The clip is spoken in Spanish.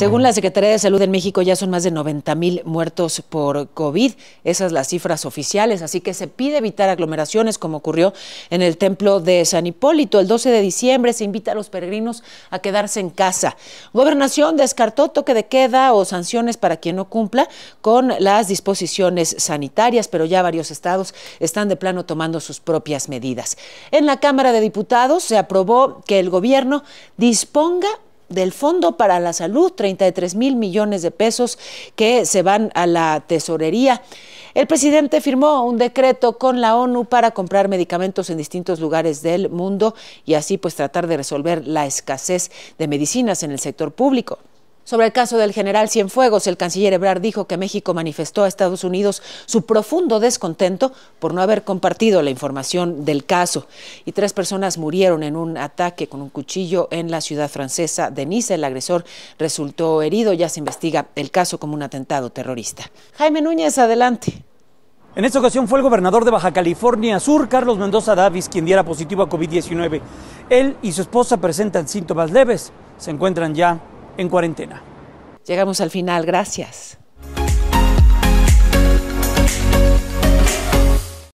Según la Secretaría de Salud en México, ya son más de 90 mil muertos por COVID. Esas las cifras oficiales. Así que se pide evitar aglomeraciones, como ocurrió en el templo de San Hipólito. El 12 de diciembre se invita a los peregrinos a quedarse en casa. Gobernación descartó toque de queda o sanciones para quien no cumpla con las disposiciones sanitarias, pero ya varios estados están de plano tomando sus propias medidas. En la Cámara de Diputados se aprobó que el gobierno disponga del Fondo para la Salud, 33 mil millones de pesos que se van a la tesorería. El presidente firmó un decreto con la ONU para comprar medicamentos en distintos lugares del mundo y así pues tratar de resolver la escasez de medicinas en el sector público. Sobre el caso del general Cienfuegos, el canciller Ebrard dijo que México manifestó a Estados Unidos su profundo descontento por no haber compartido la información del caso. Y tres personas murieron en un ataque con un cuchillo en la ciudad francesa de Nice. El agresor resultó herido. Ya se investiga el caso como un atentado terrorista. Jaime Núñez, adelante. En esta ocasión fue el gobernador de Baja California Sur, Carlos Mendoza Davis, quien diera positivo a COVID-19. Él y su esposa presentan síntomas leves. Se encuentran ya en cuarentena. Llegamos al final, gracias.